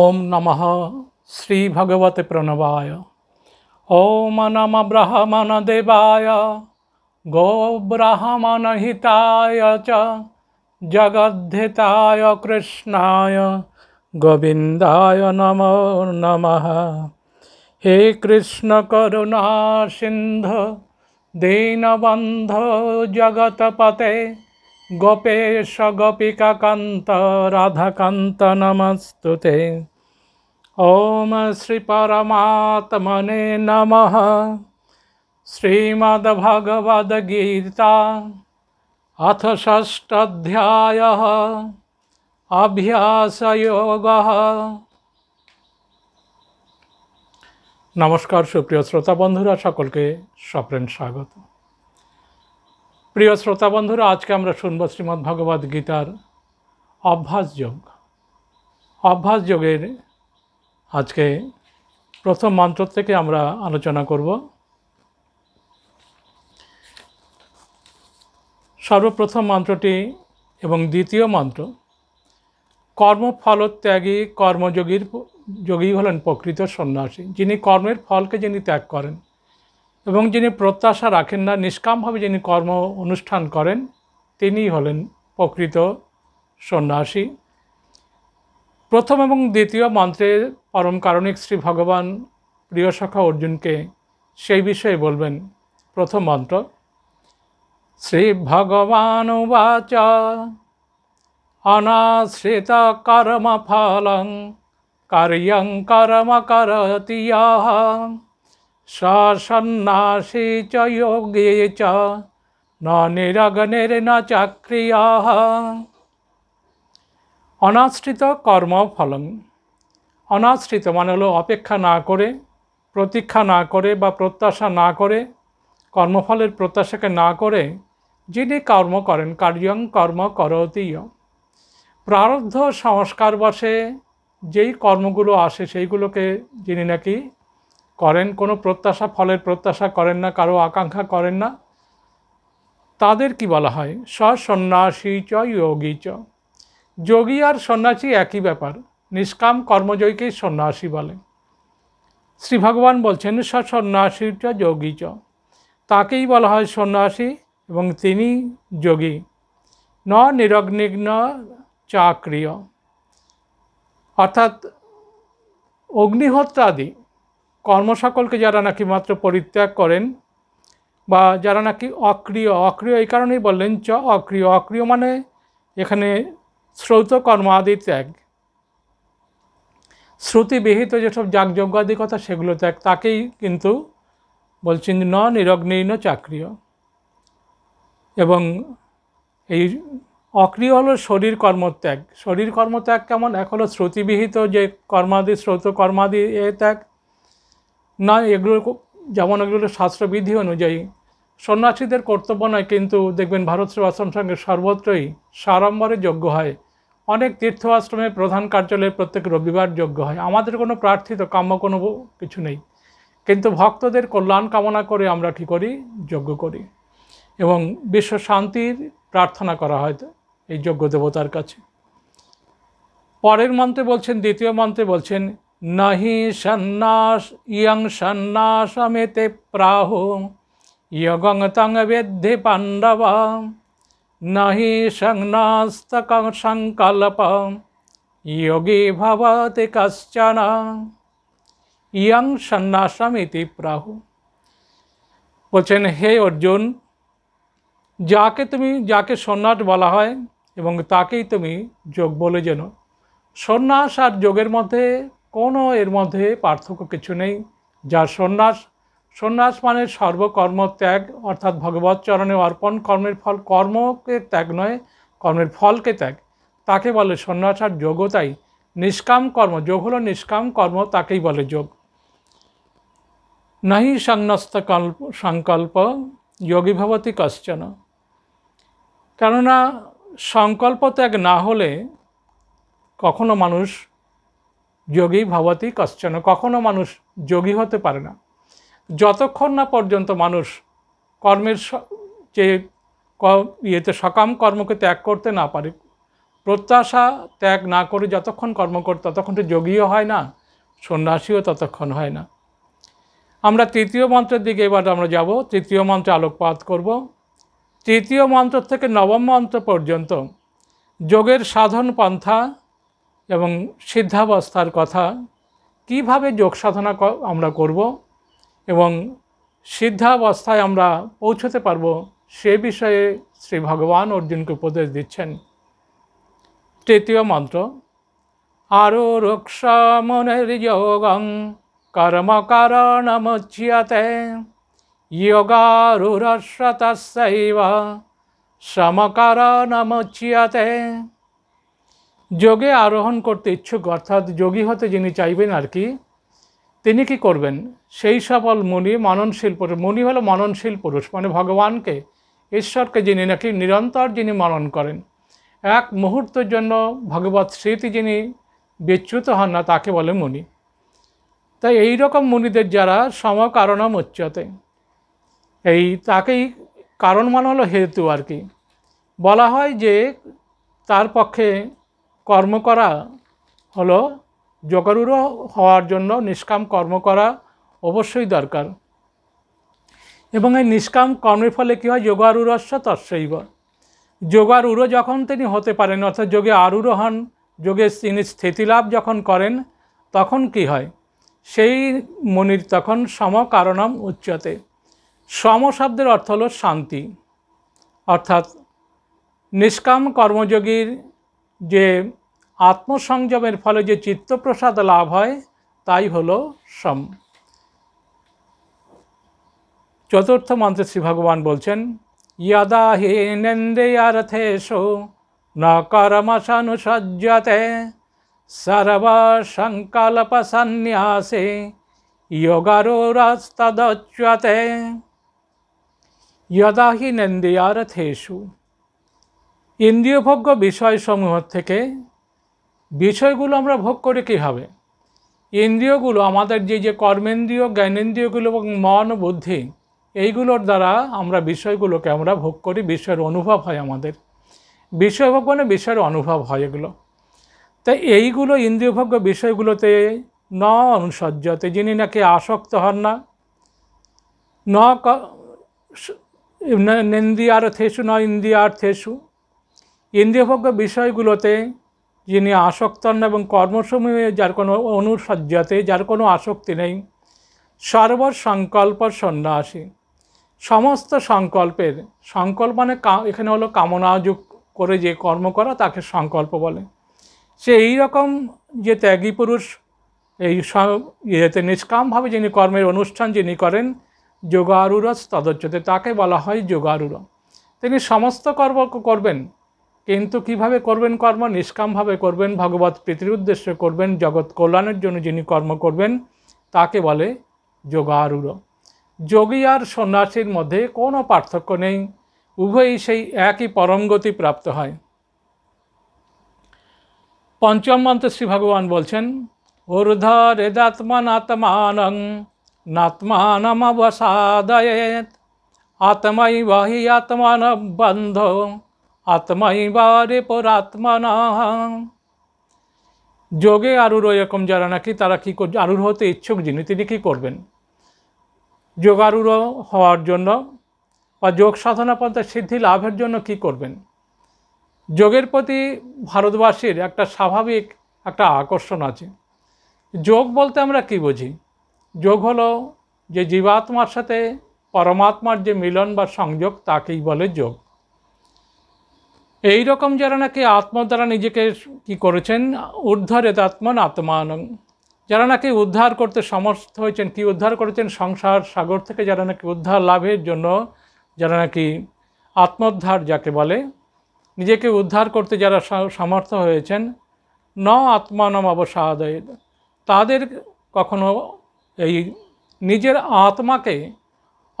ওম নমঃ শ্রী ভগবতে প্রণবায় ওম নম ব্রহ্মণ দেবায় গো ব্রাহ্মণ হিতায় চ জগদ্ধিতায় কৃষ্ণায় গোবিন্দায় নম নম হে কৃষ্ণ করুণা সিন্ধ দীনবন্ধ জগৎপতে গোপেশ গোপিকাকান্ত রাধাকান্ত নমস্তুতে ॐ श्रीपरमात्मने नमः श्रीमद्भगवद्गीता अथ षष्ठध्यायः অভ্যাসযোগঃ নমস্কার সুপ্রিয় শ্রোতা বন্ধুরা সকলকে সপ্রেম স্বাগত প্রিয় শ্রোতা বন্ধুরা আজকে আমরা শুনব শ্রীমদ্ ভগবদ্ গীতার অভ্যাস যোগ অভ্যাস যোগের আজকে প্রথম মন্ত্র থেকে আমরা আলোচনা করব সর্বপ্রথম মন্ত্রটি এবং দ্বিতীয় মন্ত্র কর্মফলত্যাগী কর্মযোগীর যোগী হলেন প্রকৃত সন্ন্যাসী যিনি কর্মের ফলকে যিনি ত্যাগ করেন এবং যিনি প্রত্যাশা রাখেন না নিষ্কামভাবে যিনি কর্ম অনুষ্ঠান করেন তিনিই হলেন প্রকৃত সন্ন্যাসী প্রথম এবং দ্বিতীয় মন্ত্রে পরম কারণিক শ্রী ভগবান সখা অর্জুনকে সেই বিষয়ে বলবেন প্রথম মন্ত্র শ্রী ভগবান অনাশ্রিত কর্ম ফলং কার্যং কর্ম করতি সন্ন্যাসী চ যোগে চ ন নিরগ্নির ন চক্রিয়া অনাশ্রিত ফলন অনাশ্রিত মানে হলো অপেক্ষা না করে প্রতীক্ষা না করে বা প্রত্যাশা না করে কর্মফলের প্রত্যাশাকে না করে যিনি কর্ম করেন কার্যং কর্ম করতীয় প্রারব্ধ সংস্কার বসে যেই কর্মগুলো আসে সেইগুলোকে যিনি নাকি করেন কোনো প্রত্যাশা ফলের প্রত্যাশা করেন না কারো আকাঙ্ক্ষা করেন না তাদের কি বলা হয় স সন্ন্যাসী চ যোগী চ যোগী আর সন্ন্যাসী একই ব্যাপার নিষ্কাম কর্মযোগীকেই সন্ন্যাসী বলে শ্রী ভগবান বলছেন স সন্ন্যাসী চ যোগী চ তাকেই বলা হয় সন্ন্যাসী এবং তিনি যোগী ন নিরগ্নিগ্ন চাক্রিয় অর্থাৎ অগ্নিহত্যাদি কর্মসকলকে যারা নাকি মাত্র পরিত্যাগ করেন বা যারা নাকি অক্রিয় অক্রিয় এই কারণেই বললেন চ অক্রিয় অক্রিয় মানে এখানে শ্রৌত ত্যাগ শ্রুতিবিহিত যেসব যাগযজ্ঞাদি কথা সেগুলো ত্যাগ তাকেই কিন্তু বলছেন ন নিরগ্নীর্ণ চাকরীয় এবং এই অক্রিয় হলো শরীর কর্মত্যাগ শরীর কর্মত্যাগ কেমন এক হলো শ্রুতিবিহিত যে কর্মাদি শ্রৌত কর্মাদি এ ত্যাগ না এগুলো যেমন এগুলো শাস্ত্রবিধি অনুযায়ী সন্ন্যাসীদের কর্তব্য নয় কিন্তু দেখবেন ভারত সেবাশ্রম সঙ্গে সর্বত্রই সাড়ম্বরে যোগ্য হয় অনেক তীর্থ আশ্রমে প্রধান কার্যালয়ে প্রত্যেক রবিবার যোগ্য হয় আমাদের কোনো প্রার্থিত কাম্য কোনো কিছু নেই কিন্তু ভক্তদের কল্যাণ কামনা করে আমরা কী করি যজ্ঞ করি এবং বিশ্ব শান্তির প্রার্থনা করা হয় এই যজ্ঞ দেবতার কাছে পরের মন্ত্রে বলছেন দ্বিতীয় মন্ত্রে বলছেন নাহি সন্ন্যাস ইয়ং সন্ন্যাস আমেতে প্রাহ ইয়গং তং বেদ্ধি পাণ্ডব নহি সংনাস্তক সংকল্প যোগী ভবতি কশ্চন ইয়ং সন্ন্যাসমিতি প্রাহু বলছেন হে অর্জুন যাকে তুমি যাকে সন্ন্যাস বলা হয় এবং তাকেই তুমি যোগ বলে যেন সন্ন্যাস আর যোগের মধ্যে কোনো এর মধ্যে পার্থক্য কিছু নেই যা সন্ন্যাস সন্ন্যাস মানে সর্বকর্ম ত্যাগ অর্থাৎ ভগবত চরণে অর্পণ কর্মের ফল কর্মকে ত্যাগ নয় কর্মের ফলকে ত্যাগ তাকে বলে সন্ন্যাস আর যোগতাই নিষ্কাম কর্ম যোগ হলো নিষ্কাম কর্ম তাকেই বলে যোগ নাহি সংনস্ত কল্প সংকল্প যোগী ভবতী কশ্চন কেননা সংকল্প ত্যাগ না হলে কখনো মানুষ যোগী ভবতী কশ্চন কখনো মানুষ যোগী হতে পারে না যতক্ষণ না পর্যন্ত মানুষ কর্মের যে ইয়েতে সকাম কর্মকে ত্যাগ করতে না পারে প্রত্যাশা ত্যাগ না করে যতক্ষণ কর্ম করে ততক্ষণ তো যোগীও হয় না সন্ন্যাসীও ততক্ষণ হয় না আমরা তৃতীয় মন্ত্রের দিকে এবার আমরা যাব তৃতীয় মন্ত্রে আলোকপাত করব তৃতীয় মন্ত্র থেকে নবম মন্ত্র পর্যন্ত যোগের সাধন পন্থা এবং সিদ্ধাবস্থার কথা কিভাবে যোগ সাধনা আমরা করব এবং সিদ্ধাবস্থায় আমরা পৌঁছতে পারব সে বিষয়ে শ্রী ভগবান অর্জুনকে উপদেশ দিচ্ছেন তৃতীয় মন্ত্র আরো রক্ষামনের যোগং কর্ম কারণমুচ্যতে যোগারুরস্বতসৈব সমকারণমুচ্যতে যোগে আরোহণ করতে ইচ্ছুক অর্থাৎ যোগী হতে যিনি চাইবেন আর কি তিনি কি করবেন সেই সকল মুনি মননশীল পুরুষ মুনি হলো মননশীল পুরুষ মানে ভগবানকে ঈশ্বরকে যিনি নাকি নিরন্তর যিনি মনন করেন এক মুহূর্তের জন্য ভগবত স্মৃতি যিনি বিচ্যুত হন না তাকে বলে মুনি তাই এই রকম মুনিদের যারা সমকারণম উচ্চতে এই তাকেই কারণ মানে হলো হেতু আর কি বলা হয় যে তার পক্ষে কর্ম করা হলো জগারুড়ো হওয়ার জন্য নিষ্কাম কর্ম করা অবশ্যই দরকার এবং এই নিষ্কাম কর্মের ফলে কী হয় যোগারুড়স্ব তৎসৈব যোগারুড়ো যখন তিনি হতে পারেন অর্থাৎ যোগে আরুঢ় হন যোগে তিনি স্থিতিলাভ যখন করেন তখন কি হয় সেই মনির তখন সমকারণম উচ্চতে সম শব্দের অর্থ হল শান্তি অর্থাৎ নিষ্কাম কর্মযোগীর যে আত্মসংযমের ফলে যে চিত্তপ্রসাদ লাভ হয় তাই হল সম চতুর্থ মন্ত্রে শ্রী ভগবান বলছেন ইয়াদা হেনেন্দ্রিয়ার্থেশো না কর্মসানুসজ্জতে সর্বসংকল্প সন্ন্যাসে যোগারুরস্তদচ্যতে ইয়দা হি নেন্দ্রিয়ার্থেশু ইন্দ্রিয়ভোগ্য বিষয়সমূহ থেকে বিষয়গুলো আমরা ভোগ করে কী হবে ইন্দ্রিয়গুলো আমাদের যে যে কর্মেন্দ্রীয় জ্ঞানেন্দ্রিয়গুলো এবং মন বুদ্ধি এইগুলোর দ্বারা আমরা বিষয়গুলোকে আমরা ভোগ করি বিষয়ের অনুভব হয় আমাদের বিষয় মানে বিষয়ের অনুভব হয় এগুলো তাই এইগুলো ইন্দ্রিয়ভোগ্য বিষয়গুলোতে ন অনুসজ্জতে যিনি নাকি আসক্ত হন না ন থেসু ন ইন্দিয়ার থেসু ইন্দ্রিয়ভোগ্য বিষয়গুলোতে যিনি আসক্ত হন এবং কর্মসমূহে যার কোনো অনুসজ্জাতে যার কোনো আসক্তি নেই সর্বসংকল্প সন্ন্যাসী সমস্ত সংকল্পের সংকল্প মানে এখানে হলো কামনাযুগ করে যে কর্ম করা তাকে সংকল্প বলে সে এই রকম যে ত্যাগী পুরুষ এই ইয়েতে নিষ্কামভাবে যিনি কর্মের অনুষ্ঠান যিনি করেন যোগারুরস তদচ্যতে তাকে বলা হয় যোগারুর তিনি সমস্ত কর্ম করবেন কিন্তু কিভাবে করবেন কর্ম নিষ্কামভাবে করবেন ভগবত প্রীতির উদ্দেশ্যে করবেন জগৎ কল্যাণের জন্য যিনি কর্ম করবেন তাকে বলে যোগারুড় যোগী আর সন্ন্যাসীর মধ্যে কোনো পার্থক্য নেই উভয়ই সেই একই পরমগতি প্রাপ্ত হয় পঞ্চম মন্ত্রে শ্রী ভগবান বলছেন ঊর্ধ্ব রেদাত্মান আত্মানং নাত্মানমবসাদয়েত আত্মাই বাহি আত্মান বন্ধ পর পরাত্মানা যোগে আরুর এরকম যারা নাকি তারা কী করছে আরুর হতে ইচ্ছুক যিনি তিনি কী করবেন যোগারূঢ় হওয়ার জন্য বা যোগ সাধনা পন্থা সিদ্ধি লাভের জন্য কি করবেন যোগের প্রতি ভারতবাসীর একটা স্বাভাবিক একটা আকর্ষণ আছে যোগ বলতে আমরা কি বুঝি যোগ হলো যে জীবাত্মার সাথে পরমাত্মার যে মিলন বা সংযোগ তাকেই বলে যোগ এই রকম যারা নাকি আত্ম দ্বারা নিজেকে কি করেছেন উদ্ধারেত আত্মান যারা নাকি উদ্ধার করতে সমর্থ হয়েছেন কি উদ্ধার করেছেন সংসার সাগর থেকে যারা নাকি উদ্ধার লাভের জন্য যারা নাকি আত্মোদ্ধার যাকে বলে নিজেকে উদ্ধার করতে যারা সমর্থ হয়েছেন ন আত্মানম অবসাদয় তাদের কখনো এই নিজের আত্মাকে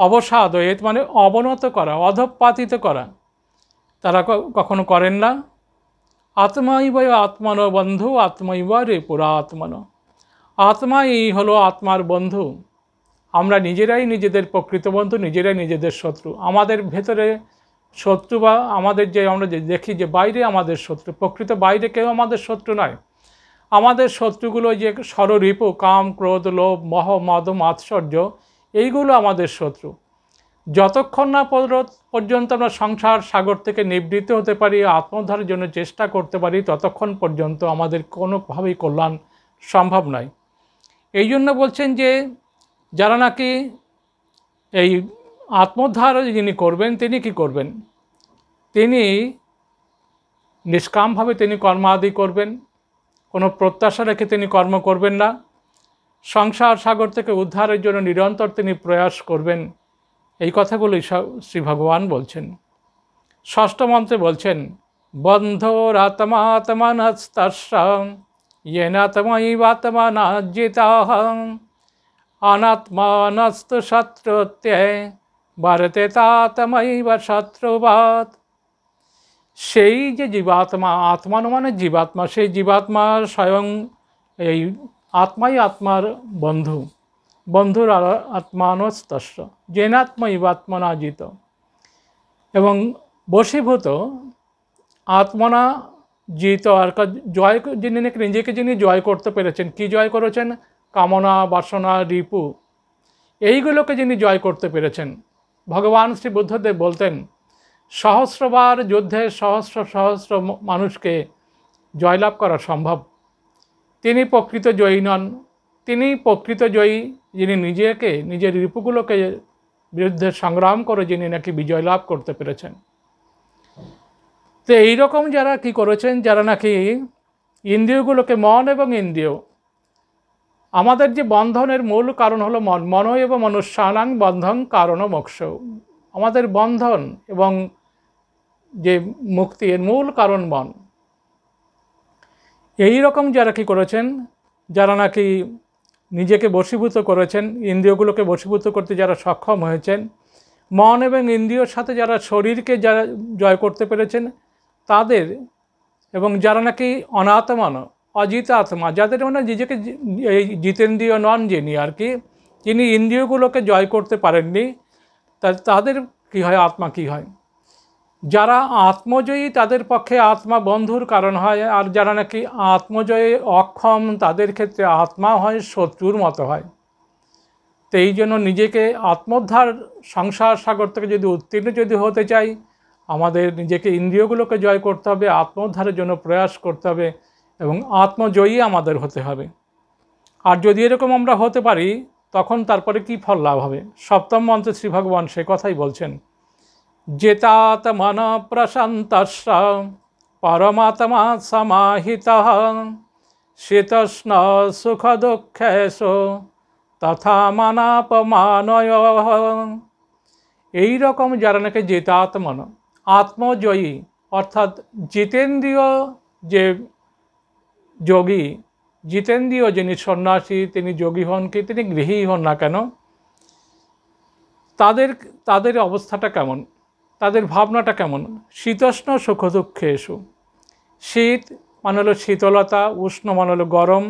অবসাদয়েত মানে অবনত করা অধপাতিত করা তারা কখনো করেন না বয় আত্মান বন্ধু আত্মাই রে পুরা আত্মান আত্মা এই হলো আত্মার বন্ধু আমরা নিজেরাই নিজেদের প্রকৃত বন্ধু নিজেরাই নিজেদের শত্রু আমাদের ভেতরে শত্রু বা আমাদের যে আমরা যে দেখি যে বাইরে আমাদের শত্রু প্রকৃত বাইরে কেউ আমাদের শত্রু নয় আমাদের শত্রুগুলো যে সররিপু কাম ক্রোধ লোভ মহ মদ মাৎসর্য এইগুলো আমাদের শত্রু যতক্ষণ না পর্যন্ত আমরা সংসার সাগর থেকে নিবৃত্ত হতে পারি আত্মোদ্ধারের জন্য চেষ্টা করতে পারি ততক্ষণ পর্যন্ত আমাদের কোনোভাবেই কল্যাণ সম্ভব নয় এই জন্য বলছেন যে যারা নাকি এই আত্মোদ্ধার যিনি করবেন তিনি কি করবেন তিনি নিষ্কামভাবে তিনি কর্মাদি করবেন কোনো প্রত্যাশা রেখে তিনি কর্ম করবেন না সংসার সাগর থেকে উদ্ধারের জন্য নিরন্তর তিনি প্রয়াস করবেন এই কথাগুলি শ্রী ভগবান বলছেন ষষ্ঠ মন্ত্রে বলছেন বন্ধরাত্মাত্মানস্তস্যাম ইয়েনাত্মৈবাত্মানাজিতাহং অনাত্মানস্ত শত্রুত্যয় ভারতে তাতমৈব শত্রুবাত সেই যে জীবাত্মা আত্মা মানে জীবাত্মা সেই জীবাত্মা স্বয়ং এই আত্মাই আত্মার বন্ধু বন্ধুর আত্মানস্তস্য জেনাত্ম জিত এবং বশীভূত আত্মনা জিত আর জয় যিনি নিজেকে যিনি জয় করতে পেরেছেন কি জয় করেছেন কামনা বাসনা রিপু এইগুলোকে যিনি জয় করতে পেরেছেন ভগবান শ্রী বুদ্ধদেব বলতেন সহস্রবার যুদ্ধে সহস্র সহস্র মানুষকে জয়লাভ করা সম্ভব তিনি প্রকৃত জয়ী নন তিনি প্রকৃত জয়ী যিনি নিজেকে নিজের রিপুগুলোকে বিরুদ্ধে সংগ্রাম করে যিনি নাকি বিজয় লাভ করতে পেরেছেন তো এইরকম যারা কি করেছেন যারা নাকি ইন্দ্রিয়গুলোকে মন এবং ইন্দ্রিয় আমাদের যে বন্ধনের মূল কারণ হলো মন মন এবং মনুষ্যানাং বন্ধন কারণ মোক্ষ আমাদের বন্ধন এবং যে মুক্তি এর মূল কারণ মন এই রকম যারা কি করেছেন যারা নাকি নিজেকে বশীভূত করেছেন ইন্দ্রিয়গুলোকে বশীভূত করতে যারা সক্ষম হয়েছেন মন এবং ইন্দ্রিয়র সাথে যারা শরীরকে যারা জয় করতে পেরেছেন তাদের এবং যারা নাকি অনাত্মান আত্মা যাদের মানে নিজেকে এই জিতেন্দ্রীয় নন যিনি আর কি যিনি ইন্দ্রিয়গুলোকে জয় করতে পারেননি তাদের কি হয় আত্মা কি হয় যারা আত্মজয়ী তাদের পক্ষে আত্মা বন্ধুর কারণ হয় আর যারা নাকি আত্মজয়ী অক্ষম তাদের ক্ষেত্রে আত্মা হয় শত্রুর মতো হয় তো এই জন্য নিজেকে আত্মোদ্ধার সংসার সাগর থেকে যদি উত্তীর্ণ যদি হতে চাই আমাদের নিজেকে ইন্দ্রিয়গুলোকে জয় করতে হবে আত্মোদ্ধারের জন্য প্রয়াস করতে হবে এবং আত্মজয়ী আমাদের হতে হবে আর যদি এরকম আমরা হতে পারি তখন তারপরে কি ফল লাভ হবে সপ্তম মন্ত্রে শ্রী ভগবান সে কথাই বলছেন পরমাত্মা जितात्मनप्रशान्तश्च परमात्मा সুখ দুঃখেশ তথা মানাপমানয় এই রকম যারা নাকি জেতাত্মন আত্মজয়ী অর্থাৎ জিতেন্দ্রীয় যে যোগী জিতেন্দ্রীয় যিনি সন্ন্যাসী তিনি যোগী হন কি তিনি গৃহী হন না কেন তাদের তাদের অবস্থাটা কেমন তাদের ভাবনাটা কেমন শীতষ্ণ সুখ দুঃখে এসো শীত মানে হলো শীতলতা উষ্ণ মানে হলো গরম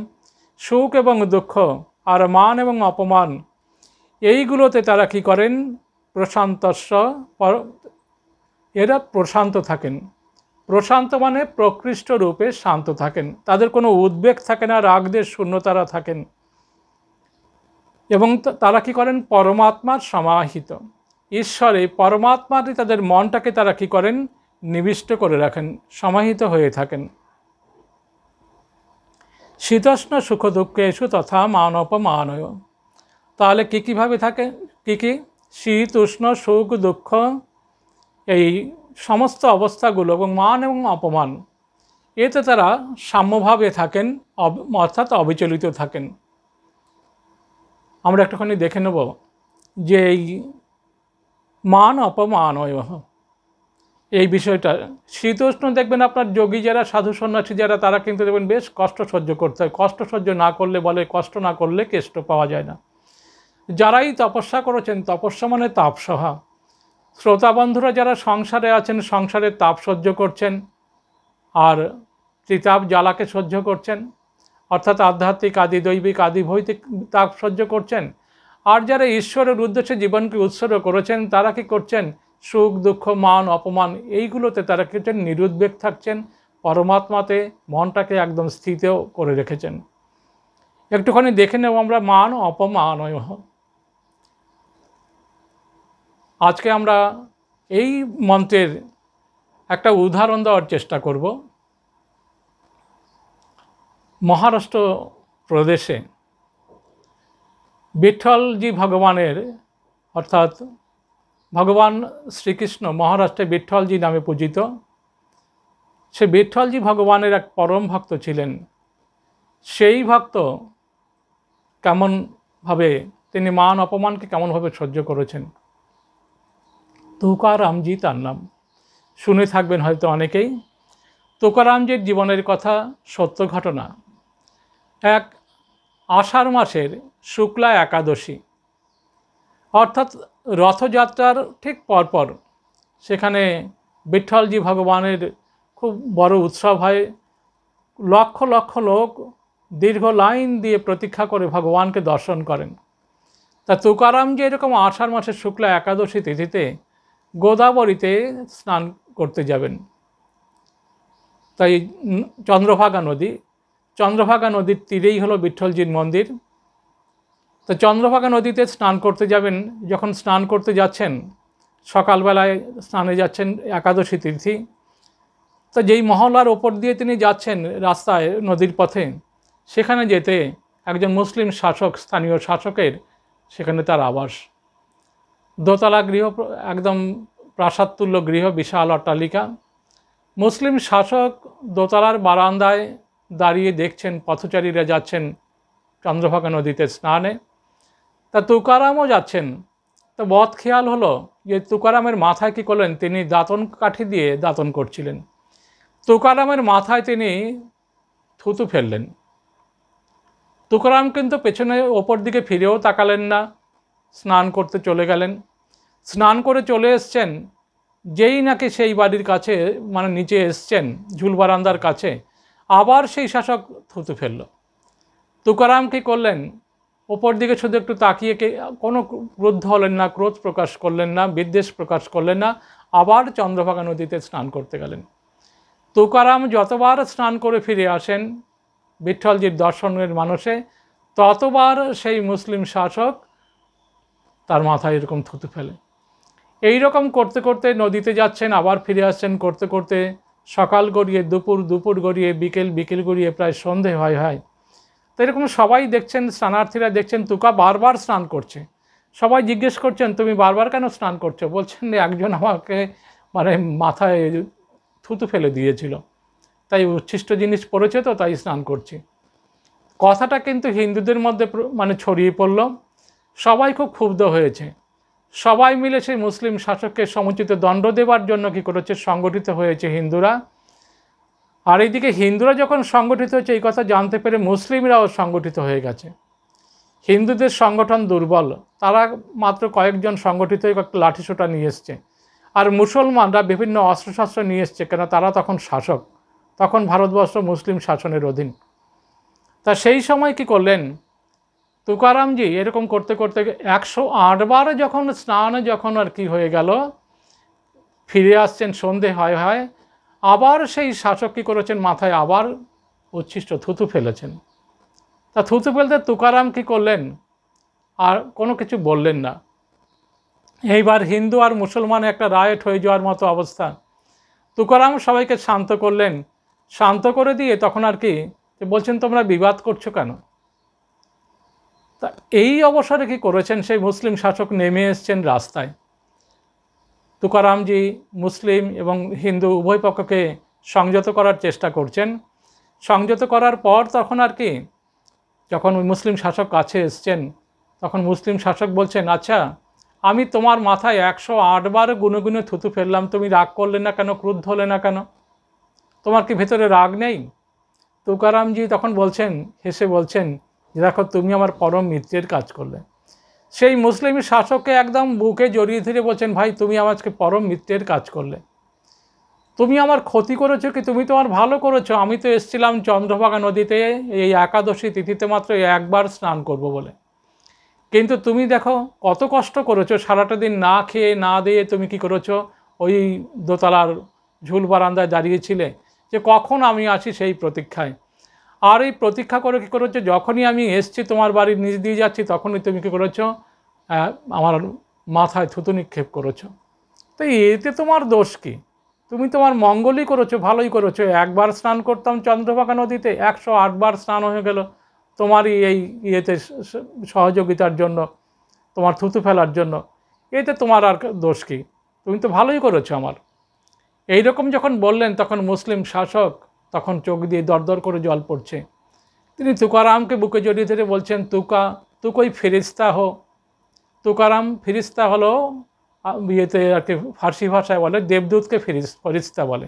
সুখ এবং দুঃখ আর মান এবং অপমান এইগুলোতে তারা কি করেন প্রশান্তস্ব এরা প্রশান্ত থাকেন প্রশান্ত মানে প্রকৃষ্ট রূপে শান্ত থাকেন তাদের কোনো উদ্বেগ থাকে না রাগদের শূন্য তারা থাকেন এবং তারা কি করেন পরমাত্মার সমাহিত ঈশ্বরে পরমাত্মাটি তাদের মনটাকে তারা কী করেন নিবিষ্ট করে রাখেন সমাহিত হয়ে থাকেন শীতষ্ণ সুখ দুঃখেশু তথা মানপমানয় তাহলে কী কীভাবে থাকে কী কী শীত উষ্ণ সুখ দুঃখ এই সমস্ত অবস্থাগুলো এবং মান এবং অপমান এতে তারা সাম্যভাবে থাকেন অর্থাৎ অবিচলিত থাকেন আমরা একটুখানি দেখে নেব যে এই মান অপমানয় এই বিষয়টা শীতোষ্ণ দেখবেন আপনার যোগী যারা সাধু সন্ন্যাসী যারা তারা কিন্তু দেখবেন বেশ কষ্ট সহ্য করতে হয় কষ্ট সহ্য না করলে বলে কষ্ট না করলে কেষ্ট পাওয়া যায় না যারাই তপস্যা করেছেন তপস্যা মানে তাপসহা শ্রোতা বন্ধুরা যারা সংসারে আছেন সংসারে তাপ সহ্য করছেন আর তিতাপ জ্বালাকে সহ্য করছেন অর্থাৎ আধ্যাত্মিক আদি দৈবিক আদি ভৈতিক তাপ সহ্য করছেন আর যারা ঈশ্বরের উদ্দেশ্যে জীবনকে উৎসর্গ করেছেন তারা কি করছেন সুখ দুঃখ মান অপমান এইগুলোতে তারা কি হচ্ছেন নিরুদ্বেগ থাকছেন পরমাত্মাতে মনটাকে একদম স্থিত করে রেখেছেন একটুখানি দেখে নেব আমরা মান অপমানয় আজকে আমরা এই মন্ত্রের একটা উদাহরণ দেওয়ার চেষ্টা করব মহারাষ্ট্র প্রদেশে বিঠলজি ভগবানের অর্থাৎ ভগবান শ্রীকৃষ্ণ মহারাষ্ট্রে বিঠলজি নামে পূজিত সে বিঠলজি ভগবানের এক পরম ভক্ত ছিলেন সেই ভক্ত কেমনভাবে তিনি মান অপমানকে কেমনভাবে সহ্য করেছেন তুকারামজি তার নাম শুনে থাকবেন হয়তো অনেকেই তুকারামজির জীবনের কথা সত্য ঘটনা এক আষাঢ় মাসের শুক্লা একাদশী অর্থাৎ রথযাত্রার ঠিক পরপর সেখানে বিঠলজি ভগবানের খুব বড় উৎসব হয় লক্ষ লক্ষ লোক দীর্ঘ লাইন দিয়ে প্রতীক্ষা করে ভগবানকে দর্শন করেন তা তুকারাম যে এরকম আষাঢ় মাসের শুক্লা একাদশী তিথিতে গোদাবরীতে স্নান করতে যাবেন তাই চন্দ্রভাগা নদী চন্দ্রভাগা নদীর তীরেই হলো বিঠ্ঠলজির মন্দির তো চন্দ্রভাগা নদীতে স্নান করতে যাবেন যখন স্নান করতে যাচ্ছেন সকালবেলায় স্নানে যাচ্ছেন একাদশী তীর্থী তো যেই মহলার ওপর দিয়ে তিনি যাচ্ছেন রাস্তায় নদীর পথে সেখানে যেতে একজন মুসলিম শাসক স্থানীয় শাসকের সেখানে তার আবাস দোতলা গৃহ একদম প্রাসাদতুল্য গৃহ বিশাল অট্টালিকা মুসলিম শাসক দোতলার বারান্দায় দাঁড়িয়ে দেখছেন পথচারীরা যাচ্ছেন চন্দ্রভাগা নদীতে স্নানে তা তুকারামও যাচ্ছেন তো বধ খেয়াল হলো যে তুকারামের মাথায় কী করলেন তিনি দাঁতন কাঠি দিয়ে দাঁতন করছিলেন তুকারামের মাথায় তিনি থুতু ফেললেন তুকারাম কিন্তু পেছনে ওপর দিকে ফিরেও তাকালেন না স্নান করতে চলে গেলেন স্নান করে চলে এসছেন যেই নাকি সেই বাড়ির কাছে মানে নিচে এসছেন ঝুল বারান্দার কাছে আবার সেই শাসক থুতু ফেলল তুকারাম কি করলেন ওপর দিকে শুধু একটু তাকিয়ে কে কোনো ক্রুদ্ধ হলেন না ক্রোধ প্রকাশ করলেন না বিদ্বেষ প্রকাশ করলেন না আবার চন্দ্রভাগা নদীতে স্নান করতে গেলেন তুকারাম যতবার স্নান করে ফিরে আসেন বিঠলজির দর্শনের মানুষে ততবার সেই মুসলিম শাসক তার মাথায় এরকম থুতু ফেলে এই রকম করতে করতে নদীতে যাচ্ছেন আবার ফিরে আসছেন করতে করতে সকাল গড়িয়ে দুপুর দুপুর গড়িয়ে বিকেল বিকেল গড়িয়ে প্রায় সন্ধে হয় হয় তো এরকম সবাই দেখছেন স্নানার্থীরা দেখছেন তুকা বারবার স্নান করছে সবাই জিজ্ঞেস করছেন তুমি বারবার কেন স্নান করছো বলছেন একজন আমাকে মানে মাথায় থুতু ফেলে দিয়েছিল তাই উচ্ছিষ্ট জিনিস পড়েছে তো তাই স্নান করছি কথাটা কিন্তু হিন্দুদের মধ্যে মানে ছড়িয়ে পড়ল সবাই খুব ক্ষুব্ধ হয়েছে সবাই মিলে সেই মুসলিম শাসককে সমুচিত দণ্ড দেওয়ার জন্য কি করেছে সংগঠিত হয়েছে হিন্দুরা আর এইদিকে হিন্দুরা যখন সংগঠিত হয়েছে এই কথা জানতে পেরে মুসলিমরাও সংগঠিত হয়ে গেছে হিন্দুদের সংগঠন দুর্বল তারা মাত্র কয়েকজন সংগঠিত কয়েকটা লাঠিসোটা নিয়ে এসছে আর মুসলমানরা বিভিন্ন অস্ত্রশাস্ত্র নিয়ে এসছে কেন তারা তখন শাসক তখন ভারতবর্ষ মুসলিম শাসনের অধীন তা সেই সময় কি করলেন তুকারামজি এরকম করতে করতে একশো আটবার যখন স্নান যখন আর কি হয়ে গেল ফিরে আসছেন সন্ধে হয় হয় আবার সেই শাসক কী করেছেন মাথায় আবার উচ্ছিষ্ট থুতু ফেলেছেন তা থুতু ফেলতে তুকারাম কী করলেন আর কোনো কিছু বললেন না এইবার হিন্দু আর মুসলমান একটা রায়েট হয়ে যাওয়ার মতো অবস্থা তুকারাম সবাইকে শান্ত করলেন শান্ত করে দিয়ে তখন আর কি বলছেন তোমরা বিবাদ করছো কেন তা এই অবসরে কি করেছেন সেই মুসলিম শাসক নেমে এসছেন রাস্তায় তুকারামজি মুসলিম এবং হিন্দু উভয় পক্ষকে সংযত করার চেষ্টা করছেন সংযত করার পর তখন আর কি যখন ওই মুসলিম শাসক কাছে এসছেন তখন মুসলিম শাসক বলছেন আচ্ছা আমি তোমার মাথায় একশো আটবার গুনে থুতু ফেললাম তুমি রাগ করলে না কেন ক্রুদ্ধ হলে না কেন তোমার কি ভেতরে রাগ নেই তুকারামজি তখন বলছেন হেসে বলছেন দেখো তুমি আমার পরম মিত্রের কাজ করলে সেই মুসলিম শাসককে একদম বুকে জড়িয়ে ধরে বলছেন ভাই তুমি আমাকে পরম মিত্রের কাজ করলে তুমি আমার ক্ষতি করেছো কি তুমি তোমার ভালো করেছো আমি তো এসছিলাম চন্দ্রভাগা নদীতে এই একাদশী তিথিতে মাত্র একবার স্নান করব বলে কিন্তু তুমি দেখো কত কষ্ট করেছো সারাটা দিন না খেয়ে না দিয়ে তুমি কি করেছো ওই দোতলার ঝুল বারান্দায় দাঁড়িয়েছিলে যে কখন আমি আসি সেই প্রতীক্ষায় আর এই প্রতীক্ষা করে কী করেছো যখনই আমি এসছি তোমার বাড়ির নিচ দিয়ে যাচ্ছি তখনই তুমি কী করেছো আমার মাথায় থুতু নিক্ষেপ করেছো তো এতে তোমার দোষ কী তুমি তোমার মঙ্গলই করেছো ভালোই করেছো একবার স্নান করতাম চন্দ্রভাগা নদীতে একশো আটবার স্নান হয়ে গেল তোমারই এই ইয়েতে সহযোগিতার জন্য তোমার থুতু ফেলার জন্য এতে তোমার আর দোষ কী তুমি তো ভালোই করেছো আমার এই রকম যখন বললেন তখন মুসলিম শাসক তখন চোখ দিয়ে দরদর করে জল পড়ছে তিনি তুকারামকে বুকে জড়িয়ে ধরে বলছেন তুকা তুকই ফেরিস্তা হো তুকারাম ফেরিস্তা হলো ইয়েতে আর কি ফার্সি ভাষায় বলে দেবদূতকে ফিরিস ফেরিস্তা বলে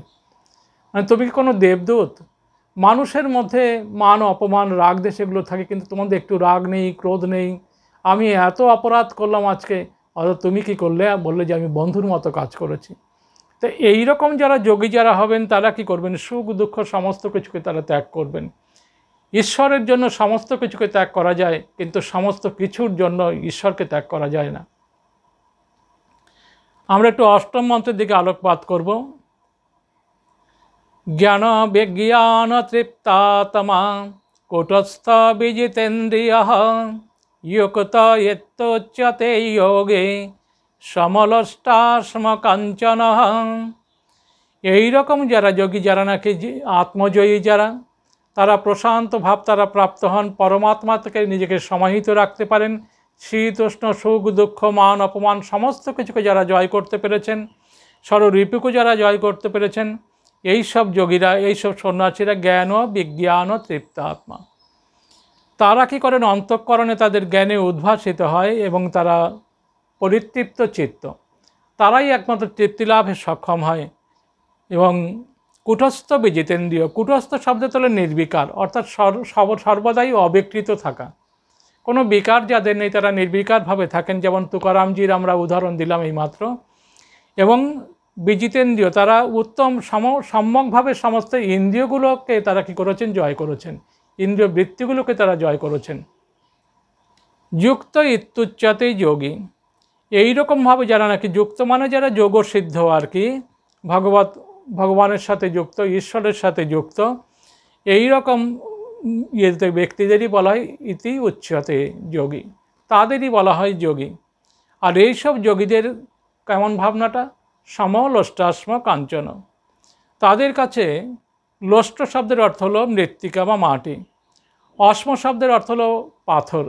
মানে তুমি কি কোনো দেবদূত মানুষের মধ্যে মান অপমান রাগ দেশ এগুলো থাকে কিন্তু তোমাদের একটু রাগ নেই ক্রোধ নেই আমি এত অপরাধ করলাম আজকে অথচ তুমি কি করলে বললে যে আমি বন্ধুর মতো কাজ করেছি তো এইরকম যারা যোগী যারা হবেন তারা কি করবেন সুখ দুঃখ সমস্ত কিছুকে তারা ত্যাগ করবেন ঈশ্বরের জন্য সমস্ত কিছুকে ত্যাগ করা যায় কিন্তু সমস্ত কিছুর জন্য ঈশ্বরকে ত্যাগ করা যায় না আমরা একটু অষ্টম মন্ত্রের দিকে আলোকপাত করব জ্ঞান বিজ্ঞান তৃপ্তাতমা কুটস্থ বিজিতেন্দ্রিয় যোগত যোগে সমলষ্টাশ্ম কাঞ্চন এইরকম যারা যোগী যারা নাকি আত্মজয়ী যারা তারা প্রশান্ত ভাব তারা প্রাপ্ত হন পরমাত্মা থেকে নিজেকে সমাহিত রাখতে পারেন শীত উষ্ণ সুখ দুঃখ মান অপমান সমস্ত কিছুকে যারা জয় করতে পেরেছেন স্বরূপীকে যারা জয় করতে পেরেছেন এই সব যোগীরা এই সব সন্ন্যাসীরা জ্ঞান ও বিজ্ঞান ও তৃপ্ত আত্মা তারা কি করেন অন্তঃকরণে তাদের জ্ঞানে উদ্ভাসিত হয় এবং তারা পরিতৃপ্ত চিত্ত তারাই একমাত্র তৃপ্তি লাভে সক্ষম হয় এবং কুটস্থ বিজিতেন্দ্রীয় কুটস্থ শব্দে তোলে নির্বিকার অর্থাৎ সর্বদাই অবিকৃত থাকা কোনো বিকার যাদের নেই তারা নির্বিকারভাবে থাকেন যেমন তুকারামজির আমরা উদাহরণ দিলাম এইমাত্র এবং বিজিতেন্দ্রীয় তারা উত্তম সম সম্যকভাবে সমস্ত ইন্দ্রিয়গুলোকে তারা কি করেছেন জয় করেছেন ইন্দ্রিয় বৃত্তিগুলোকে তারা জয় করেছেন যুক্ত ইত্যুচ্চাতেই যোগী এই রকমভাবে যারা নাকি যুক্ত মানে যারা যোগ সিদ্ধ আর কি ভগবত ভগবানের সাথে যুক্ত ঈশ্বরের সাথে যুক্ত এই রকম ইয়েতে ব্যক্তিদেরই বলা হয় ইতি উচ্চতে যোগী তাদেরই বলা হয় যোগী আর এইসব যোগীদের কেমন ভাবনাটা সম অষ্টাশ্ম কাঞ্চন তাদের কাছে লষ্ট শব্দের অর্থ হলো মৃত্তিকা বা মাটি অশ্ম শব্দের অর্থ হলো পাথর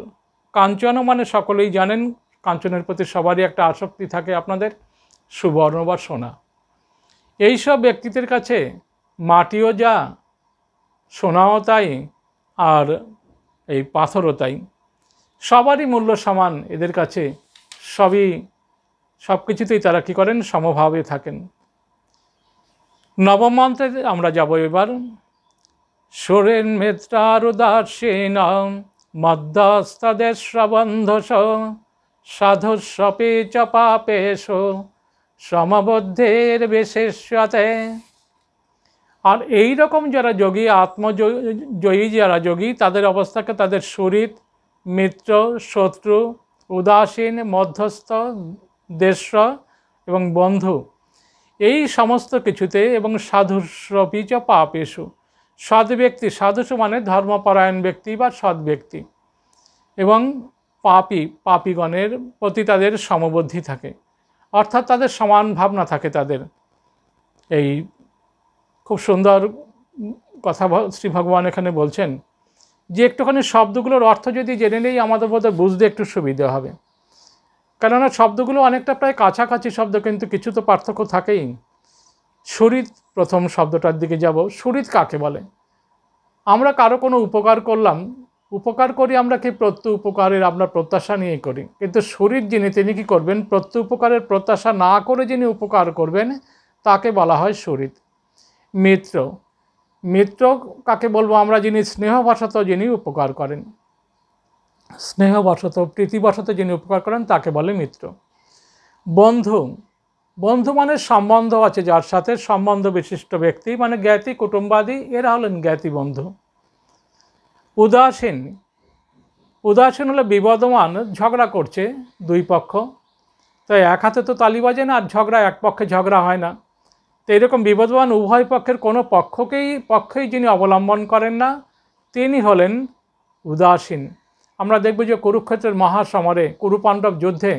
কাঞ্চন মানে সকলেই জানেন কাঞ্চনের প্রতি সবারই একটা আসক্তি থাকে আপনাদের সুবর্ণ বা সোনা এইসব ব্যক্তিদের কাছে মাটিও যা সোনাও তাই আর এই পাথরও তাই সবারই মূল্য সমান এদের কাছে সবই সব কিছুতেই তারা কী করেন সমভাবে থাকেন নবম মন্ত্রে আমরা যাব এবার সোরেন মেত্রার উদাসীন মদ্দাস্তাদের শ্রাবন্ধস সাধুস্বপি চ পাপেশু সমবদ্ধের বিশেষতে আর এই রকম যারা যোগী আত্মজয়ী যারা যোগী তাদের অবস্থাকে তাদের শরীর মিত্র শত্রু উদাসীন মধ্যস্থ দেশ এবং বন্ধু এই সমস্ত কিছুতে এবং সাধুস্বপিচ পাপেশু সৎ ব্যক্তি সাধুসু মানে ধর্মপরায়ণ ব্যক্তি বা সৎ ব্যক্তি এবং পাপি পাপিগণের প্রতি তাদের সমবদ্ধি থাকে অর্থাৎ তাদের সমান ভাবনা থাকে তাদের এই খুব সুন্দর কথা শ্রী ভগবান এখানে বলছেন যে একটুখানি শব্দগুলোর অর্থ যদি জেনে নেই আমাদের বোধ বুঝতে একটু সুবিধা হবে কেননা শব্দগুলো অনেকটা প্রায় কাছাকাছি শব্দ কিন্তু কিছু তো পার্থক্য থাকেই সুরিত প্রথম শব্দটার দিকে যাব সুরিত কাকে বলে আমরা কারো কোনো উপকার করলাম উপকার করি আমরা কি প্রত্যু উপকারের আপনার প্রত্যাশা নিয়ে করি কিন্তু শরীর যিনি তিনি কি করবেন প্রত্যু উপকারের প্রত্যাশা না করে যিনি উপকার করবেন তাকে বলা হয় শরীর মিত্র মিত্র কাকে বলবো আমরা যিনি স্নেহবশত যিনি উপকার করেন স্নেহবশত প্রীতিবশত যিনি উপকার করেন তাকে বলে মিত্র বন্ধু বন্ধু মানে সম্বন্ধ আছে যার সাথে সম্বন্ধ বিশিষ্ট ব্যক্তি মানে জ্ঞাতি কুটুম্বাদি এরা হলেন জ্ঞাতি বন্ধু উদাসীন উদাসীন হলে বিবদমান ঝগড়া করছে দুই পক্ষ তো এক হাতে তো তালি বাজে না আর ঝগড়া এক পক্ষে ঝগড়া হয় না তো এরকম বিবদমান উভয় পক্ষের কোনো পক্ষকেই পক্ষেই যিনি অবলম্বন করেন না তিনি হলেন উদাসীন আমরা দেখব যে কুরুক্ষেত্রের মহাসমরে কুরুপাণ্ডব যুদ্ধে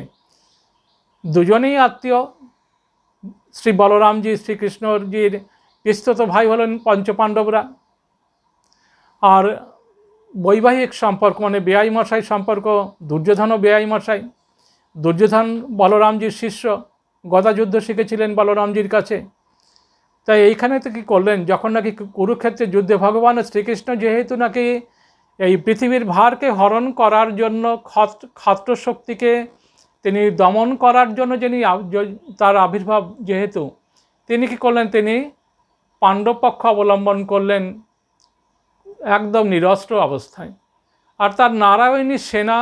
দুজনেই আত্মীয় শ্রী বলরামজি শ্রীকৃষ্ণজির বিস্তৃত ভাই হলেন পঞ্চপাণ্ডবরা আর বৈবাহিক সম্পর্ক মানে বেআই মশাই সম্পর্ক দুর্যোধন ও বেআই মশাই দুর্যোধন বলরামজির শিষ্য গদাযুদ্ধ শিখেছিলেন বলরামজির কাছে তাই এইখানে তো কী করলেন যখন নাকি কুরুক্ষেত্রে যুদ্ধে ভগবান শ্রীকৃষ্ণ যেহেতু নাকি এই পৃথিবীর ভারকে হরণ করার জন্য ক্ষত্র শক্তিকে তিনি দমন করার জন্য যিনি তার আবির্ভাব যেহেতু তিনি কী করলেন তিনি পাণ্ডব পক্ষ অবলম্বন করলেন একদম নিরস্ত্র অবস্থায় আর তার নারায়ণী সেনা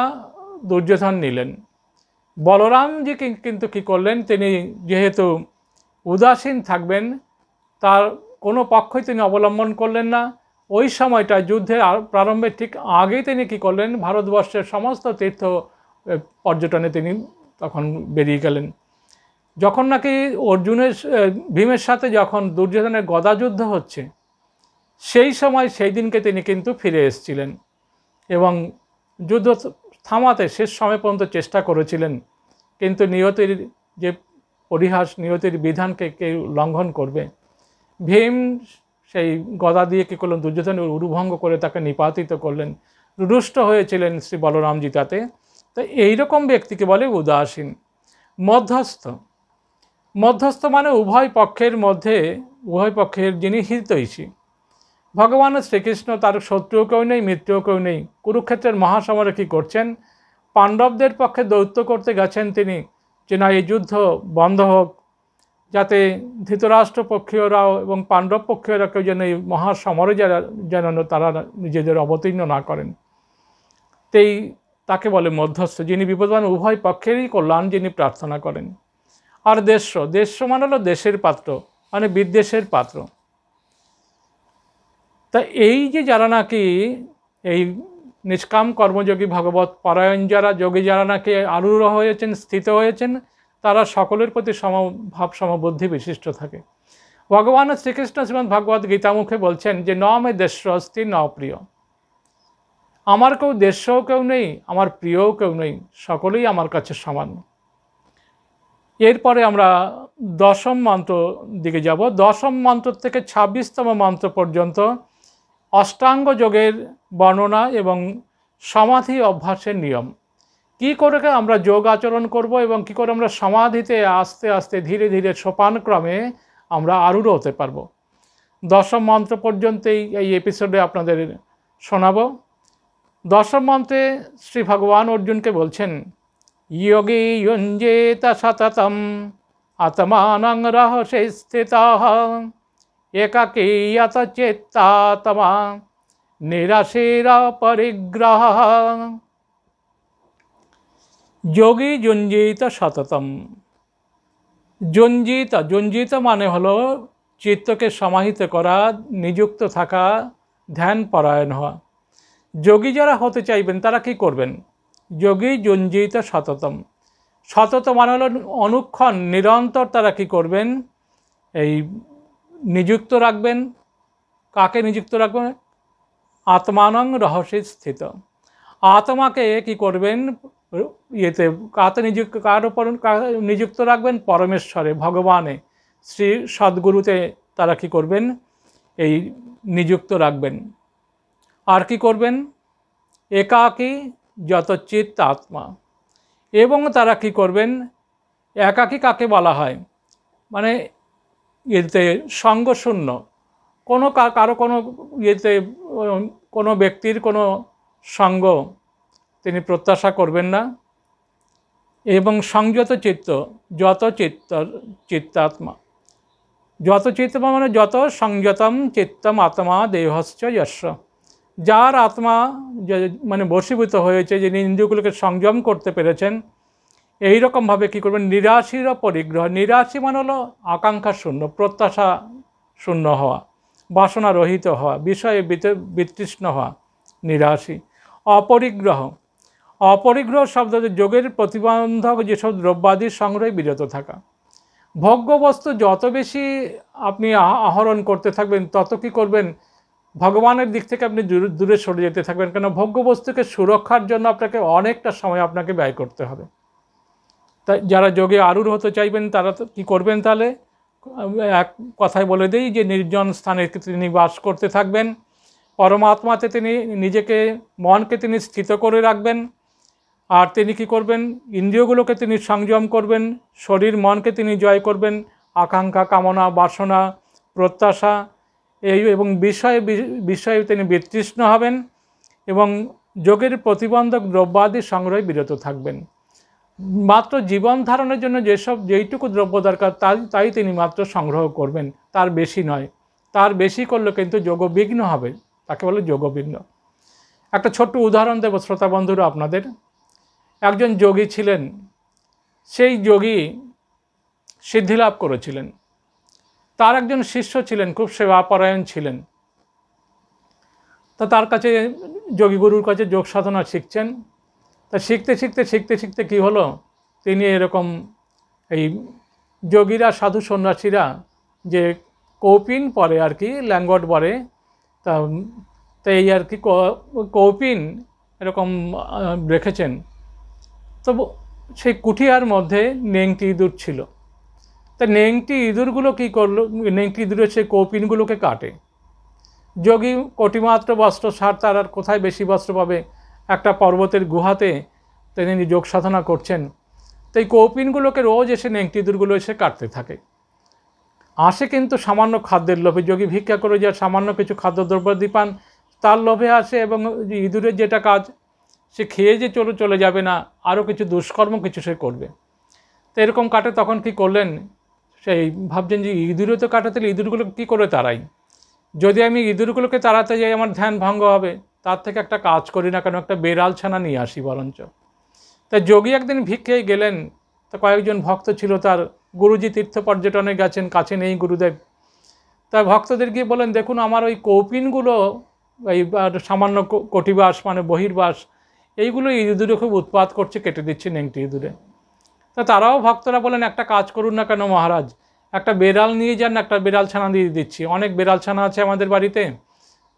দুর্যোধন নিলেন বলরামজি কিন্তু কি করলেন তিনি যেহেতু উদাসীন থাকবেন তার কোনো পক্ষই তিনি অবলম্বন করলেন না ওই সময়টা যুদ্ধের প্রারম্ভের ঠিক আগেই তিনি কি করলেন ভারতবর্ষের সমস্ত তীর্থ পর্যটনে তিনি তখন বেরিয়ে গেলেন যখন নাকি অর্জুনের ভীমের সাথে যখন দুর্যোধনের গদাযুদ্ধ হচ্ছে সেই সময় সেই দিনকে তিনি কিন্তু ফিরে এসেছিলেন এবং যুদ্ধ থামাতে শেষ সময় পর্যন্ত চেষ্টা করেছিলেন কিন্তু নিয়তির যে পরিহাস নিয়তির বিধানকে কেউ লঙ্ঘন করবে ভীম সেই গদা দিয়ে কী করলেন দুর্যোধনের উরুভঙ্গ করে তাকে নিপাতিত করলেন রুষ্ট হয়েছিলেন শ্রী বলরামজি তাতে তো এইরকম ব্যক্তিকে বলে উদাসীন মধ্যস্থ মধ্যস্থ মানে উভয় পক্ষের মধ্যে উভয় পক্ষের যিনি হিতৈষী ভগবান শ্রীকৃষ্ণ তার শত্রু কেউ নেই মিত্রও কেউ নেই কুরুক্ষেত্রের মহাসমরে কী করছেন পাণ্ডবদের পক্ষে দৌত্য করতে গেছেন তিনি যে না এই যুদ্ধ বন্ধ হোক যাতে ধৃতরাষ্ট্রপক্ষীয়রাও এবং পাণ্ডব পক্ষীয়রা কেউ যেন এই মহাসমরে যেন তারা নিজেদের অবতীর্ণ না করেন তেই তাকে বলে মধ্যস্থ যিনি বিপদবান উভয় পক্ষেরই কল্যাণ যিনি প্রার্থনা করেন আর দেশ্য দেশ্য মানে হলো দেশের পাত্র মানে বিদ্বেষের পাত্র তা এই যে যারা নাকি এই নিষ্কাম কর্মযোগী ভগবত পরায়ণ যারা যোগী যারা নাকি আরূঢ় হয়েছেন স্থিত হয়েছেন তারা সকলের প্রতি সমভাব সমবুদ্ধি বিশিষ্ট থাকে ভগবান শ্রীকৃষ্ণ শ্রীমন্ত ভগবত গীতামুখে বলছেন যে ন আমি দেশ অস্তি ন প্রিয় আমার কেউ দেশও কেউ নেই আমার প্রিয়ও কেউ নেই সকলেই আমার কাছে সমান এরপরে আমরা দশম মন্ত্র দিকে যাব দশম মন্ত্র থেকে ছাব্বিশতম মন্ত্র পর্যন্ত অষ্টাঙ্গ যোগের বর্ণনা এবং সমাধি অভ্যাসের নিয়ম কি করে আমরা যোগ আচরণ করব এবং কি করে আমরা সমাধিতে আস্তে আস্তে ধীরে ধীরে সোপানক্রমে আমরা আরূঢ় হতে পারব দশম মন্ত্র পর্যন্তই এই এপিসোডে আপনাদের শোনাব দশম মন্ত্রে শ্রী ভগবান অর্জুনকে বলছেন ইয়োগী ইঞ্জেতা সততম আত্মানং রহস্যে স্থিতা एकाकेयत चेत्तातमा निराशेरा परिग्रह যোগী জঞ্জিত সততম জঞ্জিত জঞ্জিত মানে হলো চিত্তকে সমাহিত করা নিযুক্ত থাকা ধ্যান পরায়ণ হওয়া যোগী যারা হতে চাইবেন তারা কি করবেন যোগী জঞ্জিত সততম সতত মানে হলো অনুক্ষণ নিরন্তর তারা কি করবেন এই নিযুক্ত রাখবেন কাকে নিযুক্ত রাখবেন আত্মানং রহস্যে স্থিত আত্মাকে কি করবেন ইয়েতে কাতে নিযুক্ত কার উপর নিযুক্ত রাখবেন পরমেশ্বরে ভগবানে শ্রী সদ্গুরুতে তারা কি করবেন এই নিযুক্ত রাখবেন আর কি করবেন একাকী যতচিত্ত আত্মা এবং তারা কি করবেন একাকী কাকে বলা হয় মানে ইয়েতে সঙ্গশূন্য কোনো কারো কোনো ইয়েতে কোনো ব্যক্তির কোনো সঙ্গ তিনি প্রত্যাশা করবেন না এবং সংযত চিত্ত যত চিত্ত চিত্তাত্মা যত চিত্তমা মানে যত সংযতম চিত্তম আত্মা দেহশ্চ যশ যার আত্মা মানে বশীভূত হয়েছে যিনি ইন্দ্রিয়গুলোকে সংযম করতে পেরেছেন এই রকমভাবে কী করবেন নিরাশির পরিগ্রহ নিরাশি মানে হলো আকাঙ্ক্ষা শূন্য প্রত্যাশা শূন্য হওয়া বাসনা রহিত হওয়া বিষয়ে বিতৃষ্ণ হওয়া নিরাশি অপরিগ্রহ অপরিগ্রহ শব্দ যোগের প্রতিবন্ধক যেসব দ্রব্যাদির সংগ্রহে বিরত থাকা ভোগ্যবস্তু যত বেশি আপনি আহরণ করতে থাকবেন তত কি করবেন ভগবানের দিক থেকে আপনি দূরে সরে যেতে থাকবেন কেন ভোগ্যবস্তুকে সুরক্ষার জন্য আপনাকে অনেকটা সময় আপনাকে ব্যয় করতে হবে তাই যারা যোগে আরূঢ় হতে চাইবেন তারা তো কী করবেন তাহলে এক কথায় বলে দিই যে নির্জন স্থানে তিনি বাস করতে থাকবেন পরমাত্মাতে তিনি নিজেকে মনকে তিনি স্থিত করে রাখবেন আর তিনি কি করবেন ইন্দ্রিয়গুলোকে তিনি সংযম করবেন শরীর মনকে তিনি জয় করবেন আকাঙ্ক্ষা কামনা বাসনা প্রত্যাশা এই এবং বিষয়ে বিষয়ে তিনি বিতৃষ্ণ হবেন এবং যোগের প্রতিবন্ধক দ্রব্যাদি সংগ্রহে বিরত থাকবেন মাত্র জীবন ধারণের জন্য যেসব যেইটুকু দ্রব্য দরকার তাই তাই তিনি মাত্র সংগ্রহ করবেন তার বেশি নয় তার বেশি করলে কিন্তু যোগবিঘ্ন হবে তাকে বলে যোগবিঘ্ন একটা ছোট্ট উদাহরণ দেব শ্রোতা বন্ধুরা আপনাদের একজন যোগী ছিলেন সেই যোগী সিদ্ধিলাভ করেছিলেন তার একজন শিষ্য ছিলেন খুব সেবাপরায়ণ ছিলেন তো তার কাছে যোগীগুরুর কাছে যোগ সাধনা শিখছেন তা শিখতে শিখতে শিখতে শিখতে কি হলো তিনি এরকম এই যোগীরা সাধু সন্ন্যাসীরা যে কৌপিন পরে আর কি ল্যাঙ্গট পরে তা এই আর কি কৌপিন এরকম রেখেছেন তো সেই কুঠিয়ার মধ্যে নেংটি ইঁদুর ছিল তা নেংটি ইঁদুরগুলো কী করলো নেংটি ইঁদুরের সেই কৌপিনগুলোকে কাটে যোগী কটিমাত্র বস্ত্র সার তার আর কোথায় বেশি বস্ত্র পাবে একটা পর্বতের গুহাতে তিনি যোগ সাধনা করছেন তাই কৌপিনগুলোকে রোজ এসে নেংটিদুরগুলো এসে কাটতে থাকে আসে কিন্তু সামান্য খাদ্যের লোভে যোগী ভিক্ষা করে যা সামান্য কিছু খাদ্যদ্রব্যাদি পান তার লোভে আসে এবং ইঁদুরের যেটা কাজ সে খেয়ে যে চলে চলে যাবে না আরও কিছু দুষ্কর্ম কিছু সে করবে তো এরকম কাটে তখন কি করলেন সেই ভাবছেন যে ইঁদুরও তো কাটাতে ইঁদুরগুলো কী করে তাড়াই যদি আমি ইঁদুরগুলোকে তাড়াতে যাই আমার ধ্যান ভঙ্গ হবে তার থেকে একটা কাজ করি না কেন একটা বেড়াল ছানা নিয়ে আসি বরঞ্চ তা যোগী একদিন ভিক্ষেই গেলেন তা কয়েকজন ভক্ত ছিল তার গুরুজি তীর্থ পর্যটনে গেছেন কাছে নেই গুরুদেব তা ভক্তদের গিয়ে বলেন দেখুন আমার ওই কৌপিনগুলো এই সামান্য কটিবাস মানে বহির্বাস এইগুলো ইঁদুরে খুব উৎপাত করছে কেটে দিচ্ছে নেংটি ইঁদুরে তা তারাও ভক্তরা বলেন একটা কাজ করুন না কেন মহারাজ একটা বেড়াল নিয়ে যান একটা বেড়াল ছানা দিয়ে দিচ্ছি অনেক বেড়াল ছানা আছে আমাদের বাড়িতে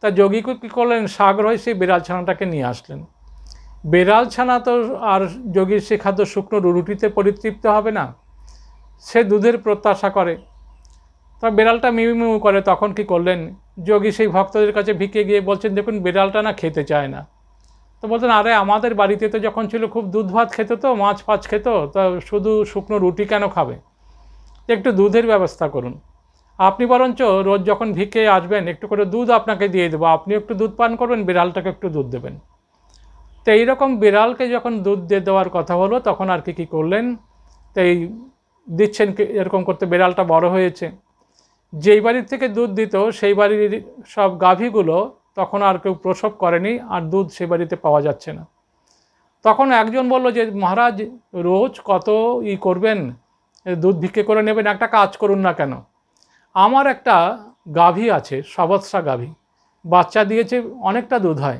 তা যোগী কী করলেন সাগর হয়ে সেই বেড়াল ছানাটাকে নিয়ে আসলেন বেড়াল ছানা তো আর যোগীর সে খাদ্য শুকনো রুটিতে পরিতৃপ্ত হবে না সে দুধের প্রত্যাশা করে তা বেড়ালটা মিউমিউ করে তখন কি করলেন যোগী সেই ভক্তদের কাছে ভিকে গিয়ে বলছেন দেখুন বেড়ালটা না খেতে চায় না তো বলতেন আরে আমাদের বাড়িতে তো যখন ছিল খুব দুধ ভাত খেত তো মাছ ফাছ খেত তা শুধু শুকনো রুটি কেন খাবে একটু দুধের ব্যবস্থা করুন আপনি বরঞ্চ রোজ যখন ভিকে আসবেন একটু করে দুধ আপনাকে দিয়ে দেবো আপনি একটু দুধ পান করবেন বিড়ালটাকে একটু দুধ দেবেন তো এইরকম বিড়ালকে যখন দুধ দিয়ে দেওয়ার কথা হলো তখন আর কি কী করলেন তো এই দিচ্ছেন এরকম করতে বিড়ালটা বড় হয়েছে যেই বাড়ির থেকে দুধ দিত সেই বাড়ির সব গাভীগুলো তখন আর কেউ প্রসব করেনি আর দুধ সে বাড়িতে পাওয়া যাচ্ছে না তখন একজন বলল যে মহারাজ রোজ কত ই করবেন দুধ ভিক্ষে করে নেবেন একটা কাজ করুন না কেন আমার একটা হ্যাঁ। গাভী আছে সবৎসা গাভী বাচ্চা দিয়েছে অনেকটা দুধ হয়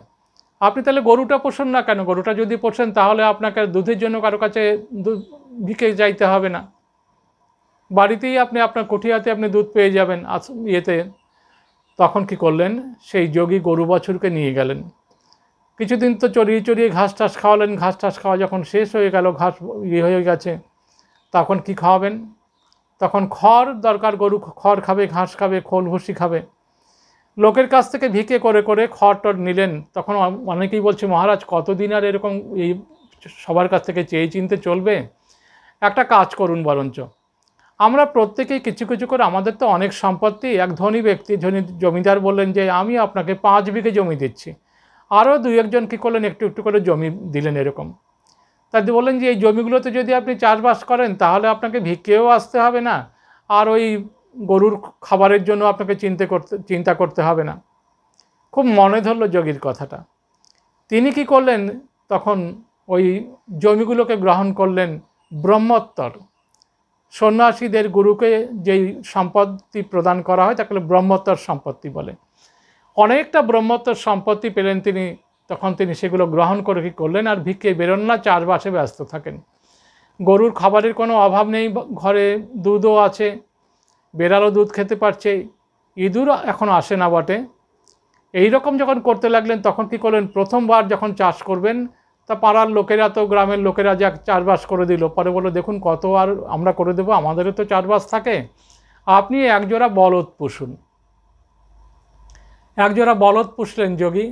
আপনি তাহলে গরুটা পোষণ না কেন গরুটা যদি পোষেন তাহলে আপনাকে দুধের জন্য কারো কাছে দুধ ভিকে যাইতে হবে না বাড়িতেই আপনি আপনার কুঠিয়াতে আপনি দুধ পেয়ে যাবেন ইয়েতে তখন কি করলেন সেই যোগী গরু বছরকে নিয়ে গেলেন কিছুদিন তো চড়িয়ে চড়িয়ে ঘাস টাস খাওয়ালেন ঘাস টাস খাওয়া যখন শেষ হয়ে গেল ঘাস ইয়ে হয়ে গেছে তখন কি খাওয়াবেন তখন খড় দরকার গরু খড় খাবে ঘাস খাবে খোল ভুসি খাবে লোকের কাছ থেকে ভিকে করে করে খড় টর নিলেন তখন অনেকেই বলছে মহারাজ কতদিন আর এরকম এই সবার কাছ থেকে চেয়ে চিনতে চলবে একটা কাজ করুন বরঞ্চ আমরা প্রত্যেকেই কিছু কিছু করে আমাদের তো অনেক সম্পত্তি এক ধনী ব্যক্তি ধনী জমিদার বললেন যে আমি আপনাকে পাঁচ বিঘে জমি দিচ্ছি আরও দুই একজন কী করলেন একটু একটু করে জমি দিলেন এরকম তাদের বললেন যে এই জমিগুলোতে যদি আপনি চাষবাস করেন তাহলে আপনাকে ভিক্ষেও আসতে হবে না আর ওই গরুর খাবারের জন্য আপনাকে চিন্তা করতে চিন্তা করতে হবে না খুব মনে ধরল যোগীর কথাটা তিনি কি করলেন তখন ওই জমিগুলোকে গ্রহণ করলেন ব্রহ্মোত্তর সন্ন্যাসীদের গুরুকে যেই সম্পত্তি প্রদান করা হয় তাকে ব্রহ্মোত্তর সম্পত্তি বলে অনেকটা ব্রহ্মোত্তর সম্পত্তি পেলেন তিনি তখন তিনি সেগুলো গ্রহণ করে কি করলেন আর ভিক্ষে বেরোন না চাষবাসে ব্যস্ত থাকেন গরুর খাবারের কোনো অভাব নেই ঘরে দুধও আছে বেড়ালও দুধ খেতে পারছে ইঁদুর এখন আসে না বটে এই রকম যখন করতে লাগলেন তখন কি করলেন প্রথমবার যখন চাষ করবেন তা পাড়ার লোকেরা তো গ্রামের লোকেরা যা চাষবাস করে দিল পরে বলো দেখুন কত আর আমরা করে দেবো আমাদেরও তো চাষবাস থাকে আপনি একজোড়া বলদ পুষুন একজোড়া বলদ পুষলেন যোগী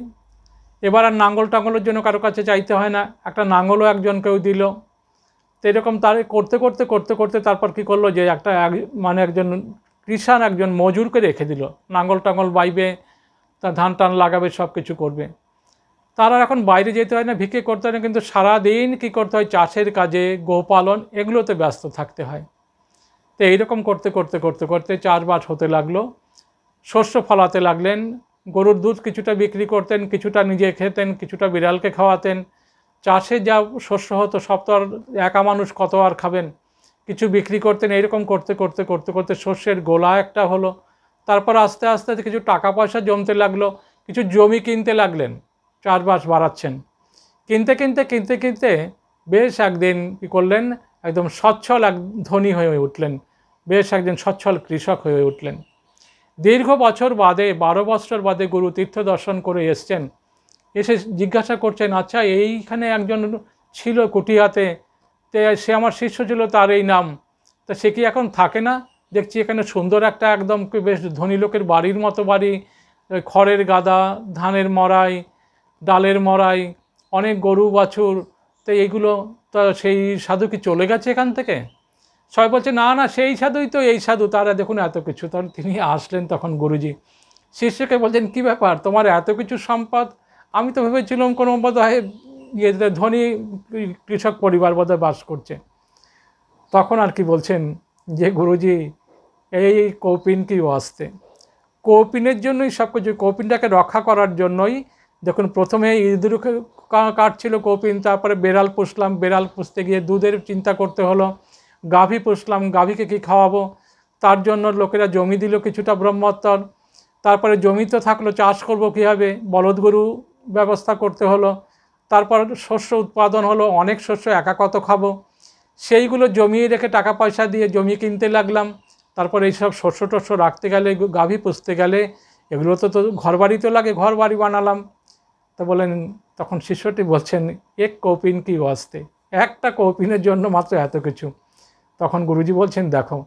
এবার আর নাঙ্গল টাঙ্গলের জন্য কারো কাছে চাইতে হয় না একটা নাঙ্গলও একজন কেউ দিল তো এরকম তার করতে করতে করতে করতে তারপর কি করলো যে একটা মানে একজন কৃষাণ একজন মজুরকে রেখে দিল নাঙ্গল টাঙ্গল বাইবে তার ধান টান লাগাবে সব কিছু করবে তারা এখন বাইরে যেতে হয় না ভিক্ষে করতে হয় না কিন্তু সারাদিন কী করতে হয় চাষের কাজে গোপালন এগুলোতে ব্যস্ত থাকতে হয় তো এইরকম করতে করতে করতে করতে চাষবাস হতে লাগলো শস্য ফলাতে লাগলেন গরুর দুধ কিছুটা বিক্রি করতেন কিছুটা নিজে খেতেন কিছুটা বিড়ালকে খাওয়াতেন চাষে যা শস্য হতো সব তো আর একা মানুষ কত আর খাবেন কিছু বিক্রি করতেন এইরকম করতে করতে করতে করতে শস্যের গোলা একটা হলো তারপর আস্তে আস্তে কিছু টাকা পয়সা জমতে লাগলো কিছু জমি কিনতে লাগলেন চাষবাস বাড়াচ্ছেন কিনতে কিনতে কিনতে কিনতে বেশ একদিন কী করলেন একদম সচ্ছল এক ধনী হয়ে উঠলেন বেশ একজন সচ্ছল কৃষক হয়ে উঠলেন দীর্ঘ বছর বাদে বারো বছর বাদে গুরু তীর্থ দর্শন করে এসছেন এসে জিজ্ঞাসা করছেন আচ্ছা এইখানে একজন ছিল কুটিহাতে তে সে আমার শিষ্য ছিল তার এই নাম তা সে কি এখন থাকে না দেখছি এখানে সুন্দর একটা একদম বেশ ধনী লোকের বাড়ির মতো বাড়ি খড়ের গাদা ধানের মড়াই ডালের মড়াই অনেক গরু বাছুর তো এইগুলো তা সেই সাধু কি চলে গেছে এখান থেকে সবাই বলছে না না সেই সাধুই তো এই সাধু তারা দেখুন এত কিছু তখন তিনি আসলেন তখন গুরুজি শিষ্যকে বলছেন কি ব্যাপার তোমার এত কিছু সম্পদ আমি তো ভেবেছিলাম কোনো বোধ হয় ধনী কৃষক পরিবার বোধহয় বাস করছে তখন আর কি বলছেন যে গুরুজি এই কৌপিনকেই আসতে কৌপিনের জন্যই সব কিছু কৌপিনটাকে রক্ষা করার জন্যই দেখুন প্রথমে ইঁদুরকে কাটছিল কৌপিন তারপরে বেড়াল পুষলাম বেড়াল পুষতে গিয়ে দুধের চিন্তা করতে হলো গাভী পুষলাম গাভীকে কি খাওয়াবো তার জন্য লোকেরা জমি দিল কিছুটা ব্রহ্মত্তর তারপরে জমি তো থাকলো চাষ করব কীভাবে বলদ গরু ব্যবস্থা করতে হলো তারপর শস্য উৎপাদন হলো অনেক শস্য একা কত খাবো সেইগুলো জমিয়ে রেখে টাকা পয়সা দিয়ে জমি কিনতে লাগলাম তারপর এইসব শস্য টস্য রাখতে গেলে গাভী পুষতে গেলে এগুলো তো তো ঘর বাড়ি তো লাগে ঘর বাড়ি বানালাম তো বলেন তখন শিষ্যটি বলছেন এক কৌপিন কি বাঁচতে একটা কৌপিনের জন্য মাত্র এত কিছু তখন গুরুজি বলছেন দেখো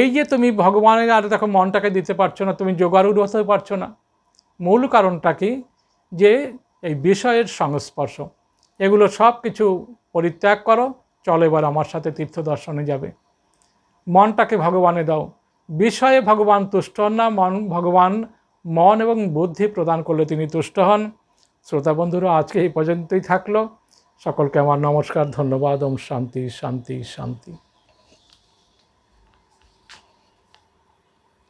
এই যে তুমি ভগবানের আর দেখো মনটাকে দিতে পারছো না তুমি যোগারূঢ় হতে পারছো না মূল কারণটা কি যে এই বিষয়ের সংস্পর্শ এগুলো সব কিছু পরিত্যাগ করো চলো এবার আমার সাথে তীর্থ দর্শনে যাবে মনটাকে ভগবানে দাও বিষয়ে ভগবান তুষ্ট হন না মন ভগবান মন এবং বুদ্ধি প্রদান করলে তিনি তুষ্ট হন শ্রোতা বন্ধুরা আজকে এই পর্যন্তই থাকলো সকলকে আমার নমস্কার ধন্যবাদ ওম শান্তি শান্তি শান্তি